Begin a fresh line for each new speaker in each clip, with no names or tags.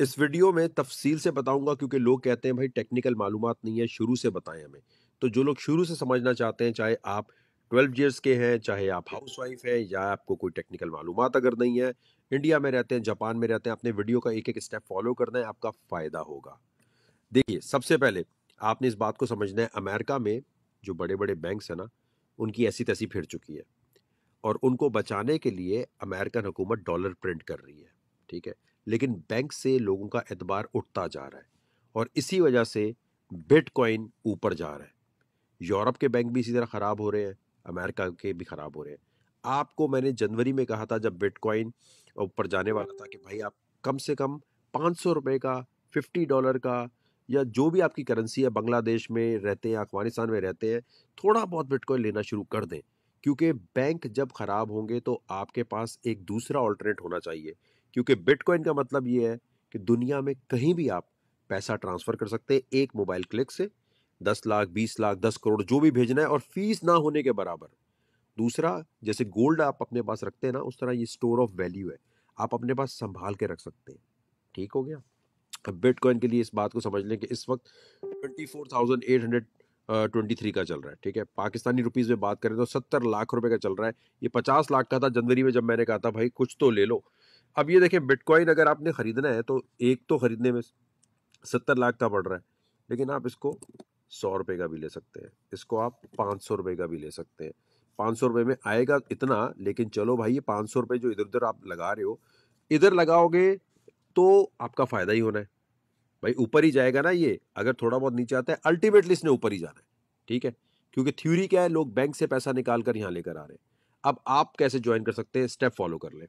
इस वीडियो में तफसील से बताऊंगा क्योंकि लोग कहते हैं भाई टेक्निकल मालूम नहीं है शुरू से बताएं हमें तो जो लोग शुरू से समझना चाहते हैं चाहे आप ट्वेल्व ईयर्स के हैं चाहे आप हाउस वाइफ हैं या आपको कोई टेक्निकल मालूम अगर नहीं है इंडिया में रहते हैं जापान में रहते हैं अपने वीडियो का एक एक स्टेप फॉलो करना है आपका फ़ायदा होगा देखिए सबसे पहले आपने इस बात को समझना है अमेरिका में जो बड़े बड़े बैंक्स हैं ना उनकी ऐसी तैसी फिर चुकी है और उनको बचाने के लिए अमेरिकन हुकूमत डॉलर प्रिंट कर रही है ठीक है लेकिन बैंक से लोगों का एतबार उठता जा रहा है और इसी वजह से बिटकॉइन ऊपर जा रहा है यूरोप के बैंक भी इसी तरह ख़राब हो रहे हैं अमेरिका के भी ख़राब हो रहे हैं आपको मैंने जनवरी में कहा था जब बिटकॉइन ऊपर जाने वाला था कि भाई आप कम से कम पाँच सौ रुपये का फिफ्टी डॉलर का या जो भी आपकी करेंसी है बांग्लादेश में रहते हैं अफगानिस्तान में रहते हैं थोड़ा बहुत बिटकॉइन लेना शुरू कर दें क्योंकि बैंक जब ख़राब होंगे तो आपके पास एक दूसरा ऑल्टरनेट होना चाहिए क्योंकि बिटकॉइन का मतलब ये है कि दुनिया में कहीं भी आप पैसा ट्रांसफ़र कर सकते हैं एक मोबाइल क्लिक से दस लाख बीस लाख दस करोड़ जो भी भेजना है और फीस ना होने के बराबर दूसरा जैसे गोल्ड आप अपने पास रखते हैं ना उस तरह ये स्टोर ऑफ वैल्यू है आप अपने पास संभाल के रख सकते हैं ठीक हो गया अब बिटकॉइन के लिए इस बात को समझ लें कि इस वक्त twenty four thousand eight hundred twenty three का चल रहा है ठीक है पाकिस्तानी रुपीज़ में बात करें तो सत्तर लाख रुपए का चल रहा है ये पचास लाख का था जनवरी में जब मैंने कहा था भाई कुछ तो ले लो अब ये देखें बिटकॉइन अगर आपने ख़रीदना है तो एक तो ख़रीदने में सत्तर लाख का पड़ रहा है लेकिन आप इसको सौ रुपये का भी ले सकते हैं इसको आप पाँच सौ रुपये का भी ले सकते हैं पाँच सौ रुपये में आएगा इतना लेकिन चलो भाई ये पाँच सौ रुपये जो इधर उधर आप लगा रहे हो इधर लगाओगे तो आपका फ़ायदा ही होना है भाई ऊपर ही जाएगा ना ये अगर थोड़ा बहुत नीचे आता है अल्टीमेटली इसने ऊपर ही जाना है ठीक है क्योंकि थ्योरी क्या है लोग बैंक से पैसा निकाल कर यहाँ लेकर आ रहे हैं अब आप कैसे ज्वाइन कर सकते हैं स्टेप फॉलो कर लें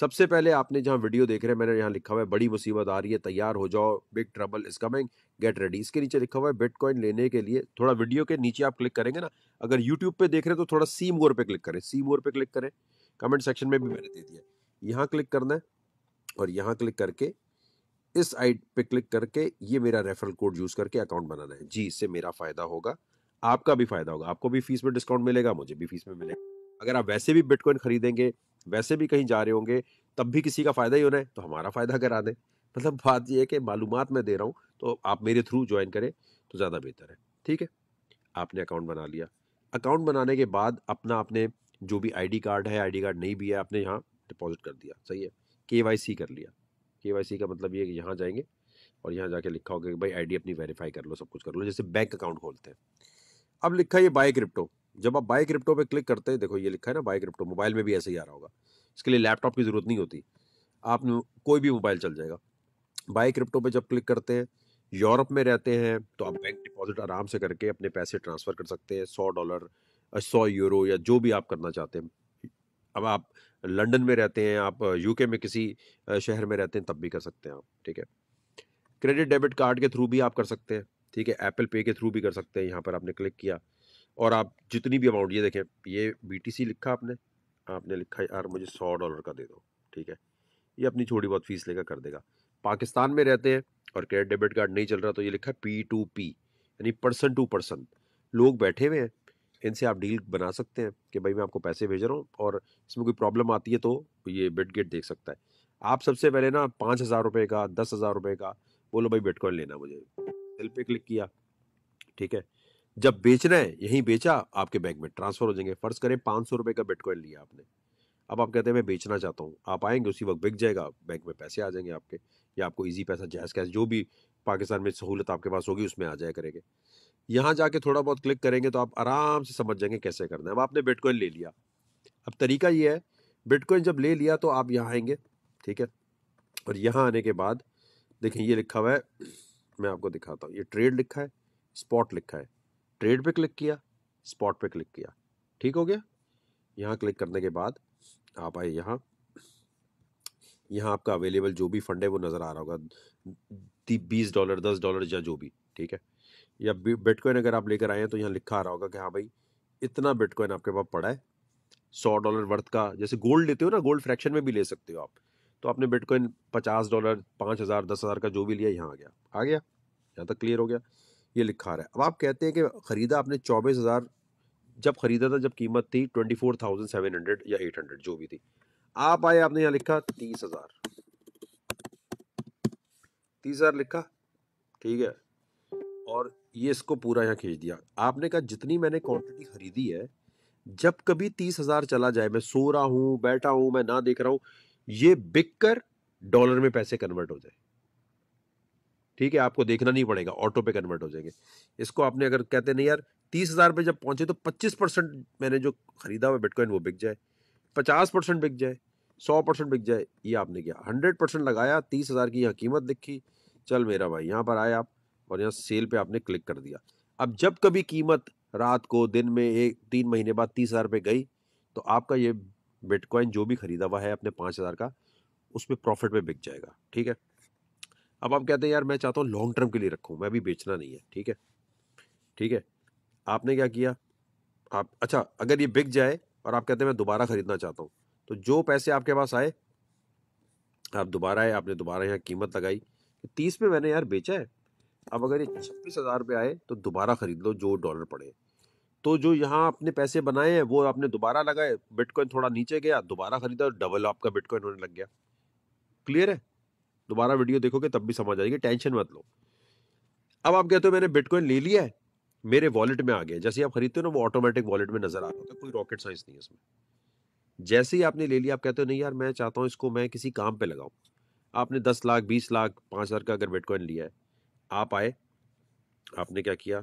सबसे पहले आपने जहां वीडियो देख रहे हैं मैंने यहां लिखा हुआ है बड़ी मुसीबत आ रही है तैयार हो जाओ big trouble is coming get ready इसके नीचे लिखा हुआ है बिटकॉइन लेने के लिए थोड़ा वीडियो के नीचे आप क्लिक करेंगे ना अगर यूट्यूब पे देख रहे हैं तो थोड़ा सी मोर पे क्लिक करें सी मोर पे क्लिक करें कमेंट सेक्शन में भी मैंने दे दिया यहाँ क्लिक करना है और यहाँ क्लिक करके इस आइड पे क्लिक करके ये मेरा रेफरल कोड यूज़ करके अकाउंट बनाना है जी इससे मेरा फ़ायदा होगा आपका भी फ़ायदा होगा आपको भी फीस में डिस्काउंट मिलेगा मुझे भी फीस में मिलेगा अगर आप वैसे भी बिटकॉइन खरीदेंगे वैसे भी कहीं जा रहे होंगे तब भी किसी का फ़ायदा ही होना है तो हमारा फ़ायदा करा दें मतलब बात यह है कि मालूम मैं दे रहा हूँ तो आप मेरे थ्रू ज्वाइन करें तो ज़्यादा बेहतर है ठीक है आपने अकाउंट बना लिया अकाउंट बनाने के बाद अपना आपने जो भी आईडी कार्ड है आईडी कार्ड नहीं भी है आपने यहाँ डिपॉजिट कर दिया सही है के कर लिया के का मतलब ये कि यहाँ जाएंगे और यहाँ जाके लिखा होगा कि भाई आईडी अपनी वेरीफाई कर लो सब कुछ कर लो जैसे बैंक अकाउंट खोलते हैं अब लिखा ये बाय क्रिप्टो जब आप बाई क्रिप्टो पे क्लिक करते हैं देखो ये लिखा है ना बाई क्रिप्टो मोबाइल में भी ऐसे ही आ रहा होगा इसके लिए लैपटॉप की ज़रूरत नहीं होती आप कोई भी मोबाइल चल जाएगा बाई क्रिप्टो पे जब क्लिक करते हैं यूरोप में रहते हैं तो आप बैंक डिपॉजिट आराम से करके अपने पैसे ट्रांसफ़र कर सकते हैं सौ डॉलर सौ यूरो या जो भी आप करना चाहते हैं अब आप लंदन में रहते हैं आप यूके में किसी शहर में रहते हैं तब भी कर सकते हैं आप ठीक है क्रेडिट डेबिट कार्ड के थ्रू भी आप कर सकते हैं ठीक है एप्पल पे के थ्रू भी कर सकते हैं यहाँ पर आपने क्लिक किया और आप जितनी भी अमाउंट ये देखें ये बीटीसी लिखा आपने आपने लिखा यार मुझे सौ डॉलर का दे दो ठीक है ये अपनी थोड़ी बहुत फीस लेकर कर देगा पाकिस्तान में रहते हैं और क्रेडिट डेबिट कार्ड नहीं चल रहा तो ये लिखा है पी टू पी यानी पर्सन टू पर्सन लोग बैठे हुए हैं इनसे आप डील बना सकते हैं कि भाई मैं आपको पैसे भेज रहा हूँ और इसमें कोई प्रॉब्लम आती है तो ये बिट गेट देख सकता है आप सबसे पहले ना पाँच हज़ार रुपये का दस हज़ार रुपये का बोलो भाई बिटकॉइन लेना मुझे सेल पे क्लिक किया ठीक है जब बेच रहे हैं यहीं बेचा आपके बैंक में ट्रांसफर हो जाएंगे फर्ज करें पाँच सौ रुपये का बिटकॉइन लिया आपने अब आप कहते हैं मैं बेचना चाहता हूँ आप आएंगे उसी वक्त बिक जाएगा बैंक में पैसे आ जाएंगे आपके या आपको इजी पैसा जैस कैश जो भी पाकिस्तान में सहूलत आपके पास होगी उसमें आ जाया करेंगे यहाँ जाके थोड़ा बहुत क्लिक करेंगे तो आप आराम से समझ जाएंगे कैसे करना है अब आपने बिटकॉइन ले लिया अब तरीका ये है बिटकॉइन जब ले लिया तो आप यहाँ आएंगे ठीक है और यहाँ आने के बाद देखें ये लिखा हुआ है मैं आपको दिखाता हूँ ये ट्रेड लिखा है स्पॉट लिखा है ट्रेड पे क्लिक किया स्पॉट पे क्लिक किया ठीक हो गया यहाँ क्लिक करने के बाद आप आए यहाँ यहाँ आपका अवेलेबल जो भी फंड है वो नज़र आ रहा होगा बीस डॉलर दस डॉलर या जो भी ठीक है या बिटकॉइन अगर आप लेकर आए हैं तो यहाँ लिखा आ रहा होगा कि हाँ भाई इतना बिटकॉइन आपके पास पड़ा है सौ डॉलर वर्थ का जैसे गोल्ड लेते हो ना गोल्ड फ्रैक्शन में भी ले सकते हो आप तो आपने बिटकॉइन पचास डॉलर पाँच हज़ार दस हज़ार का जो भी लिया यहाँ आ गया आ गया यहाँ तक क्लियर हो गया ये लिखा रहा है अब आप कहते हैं कि ख़रीदा आपने चौबीस हज़ार जब ख़रीदा था जब कीमत थी twenty four thousand seven hundred या एट हंड्रेड जो भी थी आप आए आपने यहाँ लिखा तीस हज़ार तीस हज़ार लिखा ठीक है और ये इसको पूरा यहाँ खींच दिया आपने कहा जितनी मैंने क्वान्टिटी खरीदी है जब कभी तीस हज़ार चला जाए मैं सो रहा हूँ बैठा हूँ मैं ना देख रहा हूँ ये बिक कर डॉलर में पैसे कन्वर्ट हो जाए ठीक है आपको देखना नहीं पड़ेगा ऑटो पे कन्वर्ट हो जाएंगे इसको आपने अगर कहते नहीं यार तीस हज़ार पे जब पहुंचे तो पच्चीस परसेंट मैंने जो खरीदा हुआ बिटकॉइन वो बिक जाए पचास परसेंट बिक जाए सौ परसेंट बिक जाए ये आपने किया हंड्रेड परसेंट लगाया तीस हज़ार की यहाँ कीमत लिखी चल मेरा भाई यहाँ पर आए आप और यहाँ सेल पर आपने क्लिक कर दिया अब जब कभी कीमत रात को दिन में एक तीन महीने बाद तीस हज़ार गई तो आपका ये बिटकॉइन जो भी ख़रीदा हुआ है अपने पाँच हज़ार का उस पर प्रॉफिट में बिक जाएगा ठीक है अब आप कहते हैं यार मैं चाहता हूँ लॉन्ग टर्म के लिए रखूँ मैं अभी बेचना नहीं है ठीक है ठीक है आपने क्या किया आप अच्छा अगर ये बिक जाए और आप कहते हैं मैं दोबारा ख़रीदना चाहता हूँ तो जो पैसे आपके पास आए आप दोबारा आए आपने दोबारा यहाँ कीमत लगाई कि तीस में मैंने यार बेचा है अब अगर ये छब्बीस हज़ार रुपये आए तो दोबारा ख़रीद लो जो डॉलर पड़े तो जो यहाँ आपने पैसे बनाए हैं वो आपने दोबारा लगाए बिटकॉइन थोड़ा नीचे गया दोबारा खरीदा और डबल आपका बिटकॉइन होने लग गया क्लियर है दोबारा वीडियो देखोगे तब भी समझ आएगी टेंशन मत लो अब आप कहते हो मैंने बिटकॉइन ले लिया है मेरे वॉलेट में आ गया जैसे आप खरीदते हो ना वो ऑटोमेटिक वॉलेट में नजर आ रहा होता कोई रॉकेट साइंस नहीं है इसमें जैसे ही आपने ले लिया आप कहते हो नहीं यार मैं चाहता हूँ इसको मैं किसी काम पर लगाऊँ आपने दस लाख बीस लाख पाँच हज़ार का अगर बिटकॉइन लिया है आप आए आपने क्या किया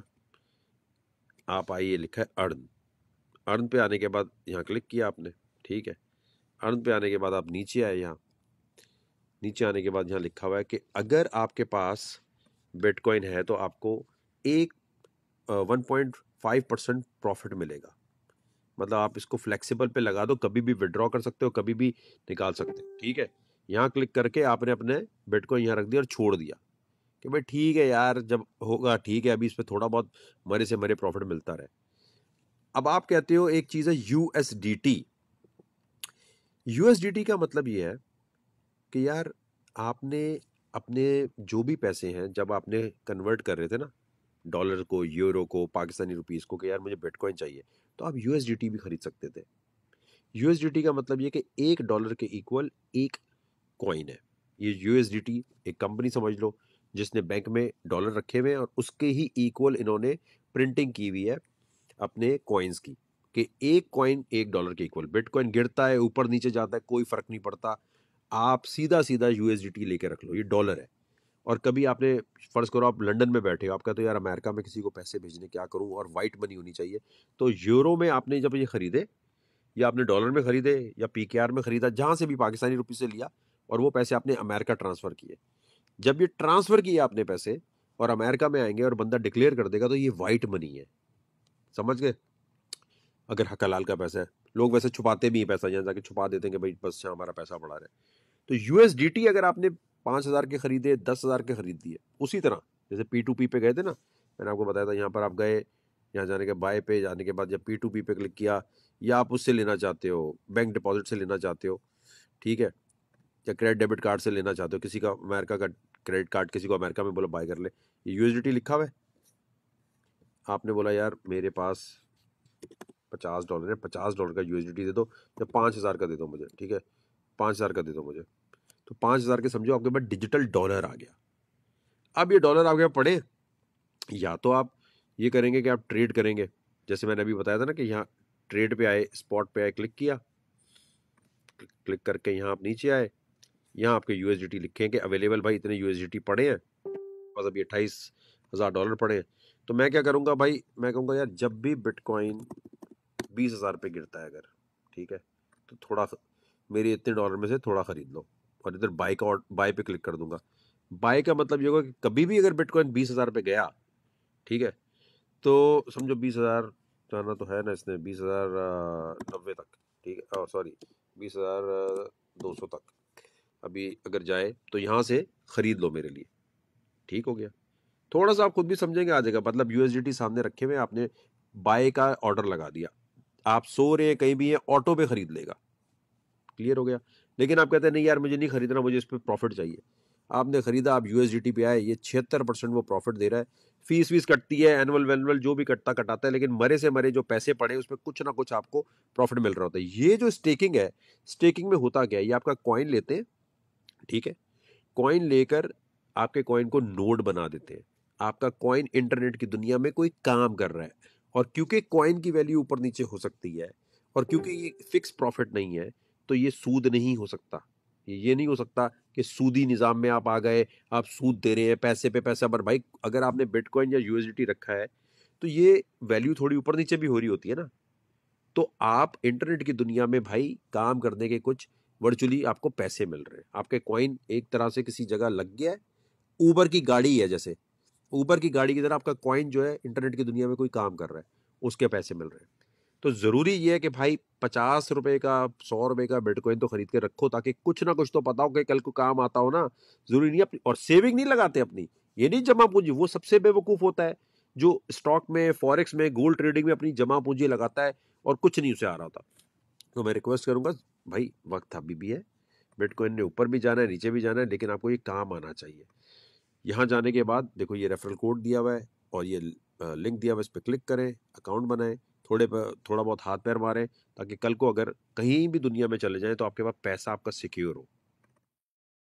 आप आइए ये लिखा है अर्न अर्न पे आने के बाद यहाँ क्लिक किया आपने ठीक है अर्न पे आने के बाद आप नीचे आए यहाँ नीचे आने के बाद यहाँ लिखा हुआ है कि अगर आपके पास बिटकॉइन है तो आपको एक one point five percent profit मिलेगा मतलब आप इसको फ्लेक्सिबल पे लगा दो कभी भी विड्रॉ कर सकते हो कभी भी निकाल सकते हो ठीक है यहाँ क्लिक करके आपने अपने बिटकॉइन यहाँ रख दिया और छोड़ दिया कि भाई ठीक है यार जब होगा ठीक है अभी इस पर थोड़ा बहुत मरे से मरे प्रॉफिट मिलता रहे अब आप कहते हो एक चीज़ है U S D T U S D T का मतलब ये है कि यार आपने अपने जो भी पैसे हैं जब आपने कन्वर्ट कर रहे थे ना डॉलर को यूरो को पाकिस्तानी रुपीज़ को कि यार मुझे बिटकॉइन चाहिए तो आप यू भी ख़रीद सकते थे यू का मतलब ये कि एक डॉलर के इक्वल एक कॉइन है ये यू एक कंपनी समझ लो जिसने बैंक में डॉलर रखे हुए हैं और उसके ही इक्वल इन्होंने प्रिंटिंग की हुई है अपने कॉइन्स की कि एक कॉइन एक डॉलर के इक्वल बिटकॉइन गिरता है ऊपर नीचे जाता है कोई फ़र्क नहीं पड़ता आप सीधा सीधा यू लेके रख लो ये डॉलर है और कभी आपने फ़र्ज़ करो आप लंदन में बैठे हो आपका तो यार अमेरिका में किसी को पैसे भेजने क्या करूँ और वाइट मनी होनी चाहिए तो यूरो में आपने जब ये ख़रीदे या आपने डॉलर में ख़रीदे या पी में ख़रीदा जहाँ से भी पाकिस्तानी रुपये से लिया और वो पैसे आपने अमेरिका ट्रांसफ़र किए जब ये ट्रांसफ़र किए आपने पैसे और अमेरिका में आएंगे और बंदा डिक्लेयर कर देगा तो ये वाइट मनी है समझ गए अगर लाल का पैसा है लोग वैसे छुपाते भी हैं पैसा यहाँ जाके छुपा देते हैं कि भाई बस यहाँ हमारा पैसा बढ़ा रहा है तो यूएसडीटी अगर आपने पाँच हज़ार के ख़रीदे दस हज़ार के ख़रीद दिए उसी तरह जैसे पी टू पी पे गए थे ना मैंने आपको बताया था यहाँ पर आप गए यहाँ जाने के बाय पे जाने के बाद जब पी टू पी पे क्लिक किया या आप उससे लेना चाहते हो बैंक डिपॉजिट से लेना चाहते हो ठीक है या क्रेडिट डेबिट कार्ड से लेना चाहते हो किसी का अमेरिका का क्रेडिट कार्ड किसी को अमेरिका में बोला बाय कर ले ये यू लिखा हुआ है आपने बोला यार मेरे पास पचास डॉलर है पचास डॉलर का यू दे दो या पाँच हज़ार का दे दो मुझे ठीक है पाँच हज़ार का दे दो मुझे तो पाँच हज़ार के समझो आपके पास डिजिटल डॉलर आ गया अब ये डॉलर आपके पास पड़े या तो आप ये करेंगे कि आप ट्रेड करेंगे जैसे मैंने अभी बताया था ना कि यहाँ ट्रेड पे आए स्पॉट पे आए क्लिक किया क्लिक करके यहाँ आप नीचे आए यहाँ आपके यू लिखे कि अवेलेबल भाई इतने यू पड़े हैं बस अभी अट्ठाईस हज़ार डॉलर पड़े हैं तो मैं क्या करूँगा भाई मैं कहूँगा यार जब भी बिटकॉइन बीस हज़ार पे गिरता है अगर ठीक है तो थोड़ा मेरे इतने डॉलर में से थोड़ा ख़रीद लो और इधर बाई का बाई पे क्लिक कर दूंगा बाई का मतलब ये होगा कि कभी भी अगर बिटकॉइन बीस हज़ार पे गया ठीक है तो समझो बीस हज़ार जाना तो है ना इसने बीस हज़ार नब्बे तक ठीक है सॉरी बीस हज़ार दो सौ तक अभी अगर जाए तो यहाँ से ख़रीद लो मेरे लिए ठीक हो गया थोड़ा सा आप खुद भी समझेंगे आ जाएगा मतलब यू सामने रखे हुए आपने बाय का ऑर्डर लगा दिया आप सो रहे हैं कहीं भी हैं ऑटो पे ख़रीद लेगा क्लियर हो गया लेकिन आप कहते हैं नहीं यार मुझे नहीं खरीदना मुझे इस पर प्रॉफिट चाहिए आपने खरीदा आप यू एस पे आए ये छिहत्तर परसेंट वो प्रॉफिट दे रहा है फीस वीस कटती है एनुअल वेनुअल जो भी कटता कटाता है लेकिन मरे से मरे जो पैसे पड़े उसमें कुछ ना कुछ आपको प्रॉफिट मिल रहा होता है ये जो स्टेकिंग है स्टेकिंग में होता क्या है ये आपका कॉइन लेते हैं ठीक है कॉइन लेकर आपके कॉइन को नोड बना देते हैं आपका कॉइन इंटरनेट की दुनिया में कोई काम कर रहा है और क्योंकि कॉइन की वैल्यू ऊपर नीचे हो सकती है और क्योंकि ये फिक्स प्रॉफिट नहीं है तो ये सूद नहीं हो सकता ये नहीं हो सकता कि सूदी निज़ाम में आप आ गए आप सूद दे रहे हैं पैसे पे पैसा पर भाई अगर आपने बिटकॉइन या यू रखा है तो ये वैल्यू थोड़ी ऊपर नीचे भी हो रही होती है ना तो आप इंटरनेट की दुनिया में भाई काम करने के कुछ वर्चुअली आपको पैसे मिल रहे हैं आपके कॉइन एक तरह से किसी जगह लग गया है ऊबर की गाड़ी है जैसे ऊबर की गाड़ी की तरह आपका कॉइन जो है इंटरनेट की दुनिया में कोई काम कर रहा है उसके पैसे मिल रहे हैं तो ज़रूरी ये है कि भाई पचास रुपये का सौ रुपये का बिटकॉइन तो खरीद के रखो ताकि कुछ ना कुछ तो पता हो कि कल को काम आता हो ना ज़रूरी नहीं अपनी और सेविंग नहीं लगाते अपनी ये नहीं जमा पूंजी वो सबसे बेवकूफ़ होता है जो स्टॉक में फॉरेक्स में गोल्ड ट्रेडिंग में अपनी जमा पूंजी लगाता है और कुछ नहीं उसे आ रहा होता तो मैं रिक्वेस्ट करूँगा भाई वक्त अभी भी है बिटकॉइन ने ऊपर भी जाना है नीचे भी जाना है लेकिन आपको ये काम आना चाहिए यहाँ जाने के बाद देखो ये रेफरल कोड दिया हुआ है और ये लिंक दिया हुआ है इस पर क्लिक करें अकाउंट बनाएं थोड़े थोड़ा बहुत हाथ पैर मारें ताकि कल को अगर कहीं भी दुनिया में चले जाएँ तो आपके पास पैसा आपका सिक्योर हो